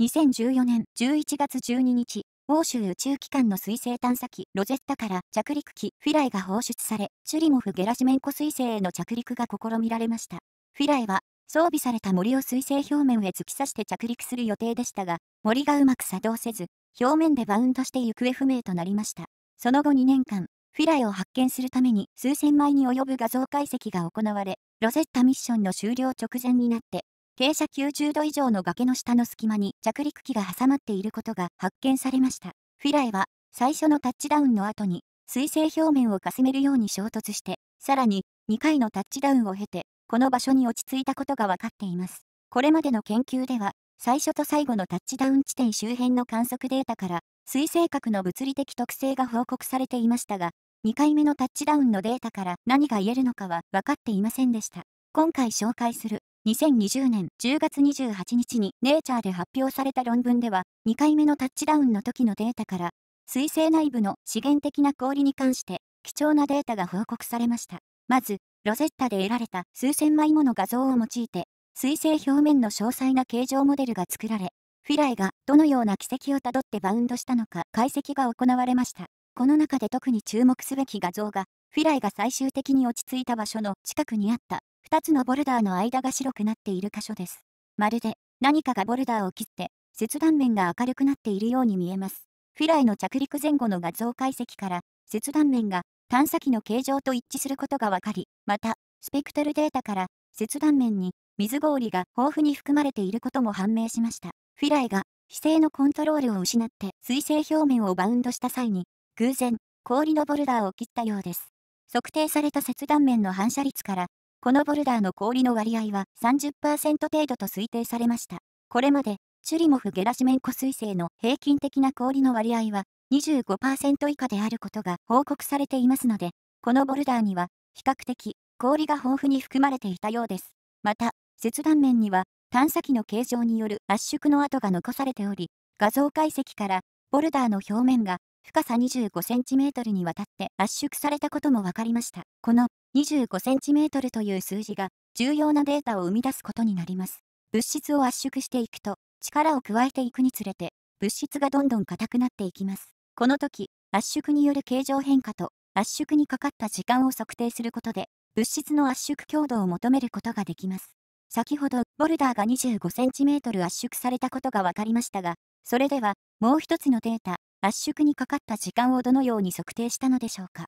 2014年11月12日、欧州宇宙機関の水星探査機ロゼッタから着陸機フィライが放出され、チュリモフ・ゲラシメンコ水星への着陸が試みられました。フィライは装備された森を水星表面へ突き刺して着陸する予定でしたが、森がうまく作動せず、表面でバウンドして行方不明となりました。その後2年間、フィライを発見するために数千枚に及ぶ画像解析が行われ、ロゼッタミッションの終了直前になって、傾斜90度以上の崖の下の隙間に着陸機が挟まっていることが発見されました。フィライは最初のタッチダウンの後に水星表面をかすめるように衝突して、さらに2回のタッチダウンを経て、この場所に落ち着いたことが分かっています。これまでの研究では、最初と最後のタッチダウン地点周辺の観測データから、水星核の物理的特性が報告されていましたが、2回目のタッチダウンのデータから何が言えるのかは分かっていませんでした。今回紹介する2020年10月28日にネイチャーで発表された論文では、2回目のタッチダウンの時のデータから、水星内部の資源的な氷に関して貴重なデータが報告されました。まず、ロゼッタで得られた数千枚もの画像を用いて、水星表面の詳細な形状モデルが作られ、フィライがどのような軌跡をたどってバウンドしたのか解析が行われました。この中で特に注目すべき画像が、フィライが最終的に落ち着いた場所の近くにあった2つのボルダーの間が白くなっている箇所です。まるで何かがボルダーを切って、切断面が明るくなっているように見えます。フィライの着陸前後の画像解析から、切断面が探査機の形状と一致することが分かり、また、スペクトルデータから、切断面に水氷が豊富に含まれていることも判明しました。フィライが姿勢のコントロールを失って水性表面をバウンドした際に、偶然、氷のボルダーを切ったようです。測定された切断面の反射率から、このボルダーの氷の割合は30%程度と推定されました。これまで、チュリモフ・ゲラシメンコ彗星の平均的な氷の割合は25%以下であることが報告されていますので、このボルダーには比較的氷が豊富に含まれていたようです。また、切断面には探査機の形状による圧縮の跡が残されており、画像解析からボルダーの表面が深さ 25cm にわたって圧縮されたことも分かりました。この 25cm という数字が重要なデータを生み出すことになります。物質を圧縮していくと、力を加えていくにつれて、物質がどんどん硬くなっていきます。この時、圧縮による形状変化と圧縮にかかった時間を測定することで、物質の圧縮強度を求めることができます。先ほど、ボルダーが 25cm 圧縮されたことが分かりましたが、それでは、もう一つのデータ、圧縮にかかった時間をどのように測定したのでしょうか。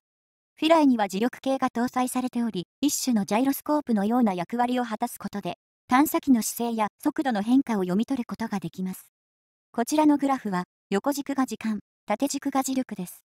フィライには磁力計が搭載されており、一種のジャイロスコープのような役割を果たすことで、探査機の姿勢や速度の変化を読み取ることができます。こちらのグラフは、横軸が時間、縦軸が磁力です。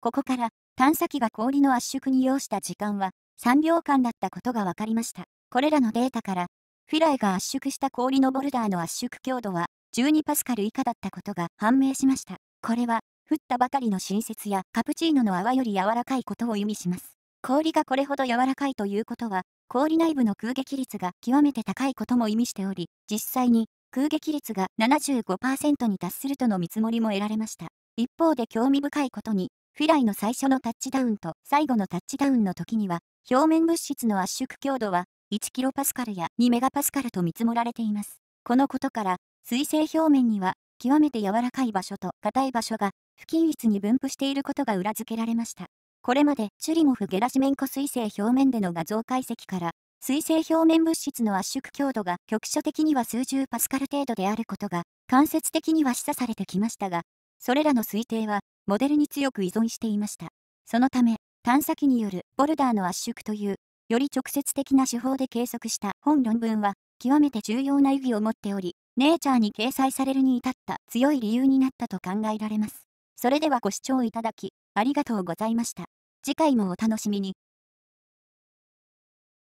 ここから、探査機が氷の圧縮に要した時間は、3秒間だったことが分かりました。これらのデータから、フィライが圧縮した氷のボルダーの圧縮強度は、12パスカル以下だったことが判明しました。これは、降ったばかりの新雪やカプチーノの泡より柔らかいことを意味します。氷がこれほど柔らかいということは、氷内部の空撃率が極めて高いことも意味しており、実際に空撃率が75%に達するとの見積もりも得られました。一方で興味深いことに、フィライの最初のタッチダウンと最後のタッチダウンの時には、表面物質の圧縮強度は 1kPa や 2MPa と見積もられています。このことから、水性表面には極めて柔らかい場所と硬い場所が不均一に分布していることが裏付けられました。これまでチュリモフ・ゲラシメンコ彗星表面での画像解析から、水性表面物質の圧縮強度が局所的には数十パスカル程度であることが間接的には示唆されてきましたが、それらの推定はモデルに強く依存していました。そのため、探査機によるボルダーの圧縮という、より直接的な手法で計測した本論文は、極めて重要な意義を持っており、ネイチャーに掲載されるに至った強い理由になったと考えられます。それではご視聴いただき、ありがとうございました。次回もお楽しみに。